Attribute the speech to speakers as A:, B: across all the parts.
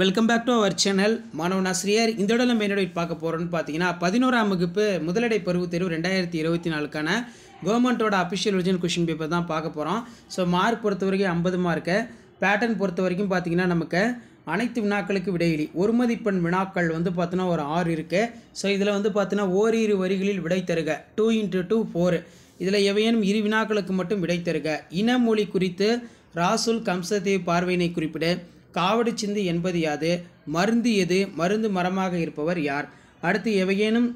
A: welcome back to our channel மாணவ நாசிரியர் இந்த இடம் நம்ம என்னோட பார்க்க போகிறோம்னு பார்த்தீங்கன்னா பதினோராம் வகுப்பு முதலடை பருவத் தேர்வு ரெண்டாயிரத்தி இருபத்தி நாலுக்கான கவர்மெண்ட்டோட அஃபிஷியல் ஒரிஜினல் கொஷின் பேப்பர் தான் பார்க்க போகிறோம் ஸோ மார்க் பொறுத்த வரைக்கும் ஐம்பது மார்க்கு பேட்டர்ன் பொறுத்த வரைக்கும் பார்த்தீங்கன்னா நமக்கு அனைத்து வினாக்களுக்கு விடையிலி ஒரு மதிப்பெண் வினாக்கள் வந்து பார்த்தோன்னா ஒரு ஆறு இருக்குது ஸோ இதில் வந்து பார்த்தோன்னா ஓரிரு வரிகளில் விடை தருக டூ இன்ட்டு டூ ஃபோரு இதில் எவையேனும் இரு வினாக்களுக்கு மட்டும் விடை தருக இனமொழி குறித்து ராசுல் கம்சதேவ் பார்வையினை குறிப்பிடு காவடி சிந்து என்பது யாது மருந்து எது மருந்து மரமாக இருப்பவர் யார் அடுத்து எவையேனும்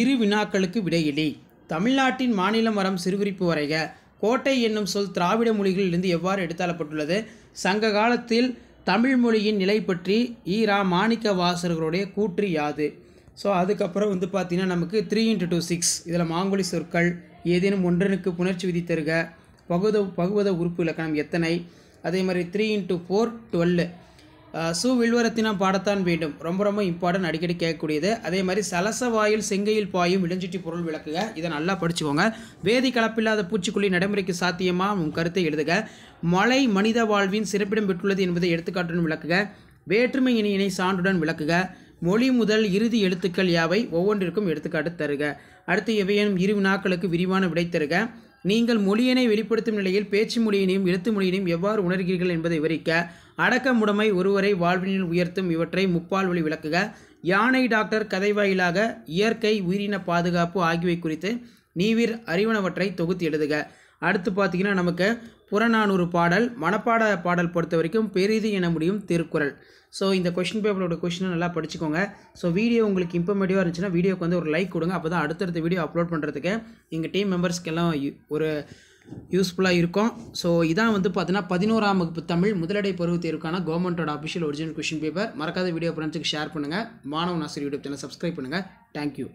A: இரு வினாக்களுக்கு விடையிலி தமிழ்நாட்டின் மாநில மரம் சிறுகுறிப்பு வரைக கோட்டை என்னும் சொல் திராவிட மொழிகளிலிருந்து எவ்வாறு எடுத்தாளப்பட்டுள்ளது சங்க காலத்தில் தமிழ் மொழியின் நிலை பற்றி ஈரா மாணிக்க வாசகர்களுடைய கூற்று யாது ஸோ அதுக்கப்புறம் வந்து பார்த்திங்கன்னா நமக்கு த்ரீ இன்ட்டு டூ சிக்ஸ் இதில் மாங்குழி சொற்கள் ஏதேனும் ஒன்றனுக்கு புணர்ச்சி விதித்தருக பகுத பகுவத உறுப்பு இலக்கணம் எத்தனை அதே மாதிரி த்ரீ இன்ட்டு ஃபோர் டுவெல்லு சு வில்வரத்தினம் பாடத்தான் வேண்டும் ரொம்ப ரொம்ப இம்பார்ட்டன்ட் அடிக்கடி கேட்கக்கூடியது அதே மாதிரி சலச வாயில் செங்கையில் பாயும் இளஞ்சிட்டி பொருள் விளக்குக இதை நல்லா படிச்சுக்கோங்க வேதி கலப்பில்லாத பூச்சிக்கொல்லி நடைமுறைக்கு சாத்தியமாக உன் கருத்தை எழுதுக மலை மனித வாழ்வின் சிறப்பிடம் பெற்றுள்ளது என்பதை எடுத்துக்காட்டுடன் விளக்குக வேற்றுமை இணையினை சான்றுடன் விளக்குக மொழி முதல் இறுதி எழுத்துக்கள் யாவை ஒவ்வொன்றிற்கும் எடுத்துக்காட்டு தருக அடுத்து எவையேனும் இரு வினாக்களுக்கு விரிவான விடை தருக நீங்கள் மொழியினை வெளிப்படுத்தும் நிலையில் பேச்சு மொழியினையும் எழுத்து மொழியினையும் எவ்வாறு உணர்கிறீர்கள் என்பதை விவரிக்க அடக்கமுடைமை ஒருவரை வாழ்வினில் உயர்த்தும் இவற்றை முப்பால் வழி விளக்குக யானை டாக்டர் கதை வாயிலாக இயற்கை உயிரின பாதுகாப்பு ஆகியவை குறித்து நீவிர் அறிவனவற்றை தொகுத்து எழுதுக அடுத்து பார்த்திங்கன்னா நமக்கு புறநானூறு பாடல் மனப்பாட பாடல் பொறுத்த வரைக்கும் பெரிது என முடியும் திருக்குறள் ஸோ இந்த கொஷின் பேப்பரோட கொஷினை நல்லா படிச்சுக்கோங்க ஸோ வீடியோ உங்களுக்கு இம்ப்ரமேட்டிவாக இருந்துச்சுன்னா வீடியோக்கு வந்து ஒரு லைக் கொடுங்க அப்போ தான் அடுத்தடுத்த வீடியோ அப்லோட் பண்ணுறதுக்கு எங்கள் டீம் மெம்பர்ஸ்க்கெல்லாம் ஒரு யூஸ்ஃபுல்லாக இருக்கும் ஸோ இதான் வந்து பார்த்தீங்கன்னா பதினோராம் வகுப்பு தமிழ் முதலடை பருவ தேர்வுக்கான கவர்மெண்ட்டோட அஃபிஷியல் ஒரிஜினல் கொஷின் பேப்பர் மறக்காத வீடியோ ஃப்ரெண்ட்ஸுக்கு ஷேர் பண்ணுங்கள் மாணவன் ஆசிரியர் யூடியூப் சேனல் சப்ஸ்கிரைப் பண்ணுங்கள் தேங்க்யூ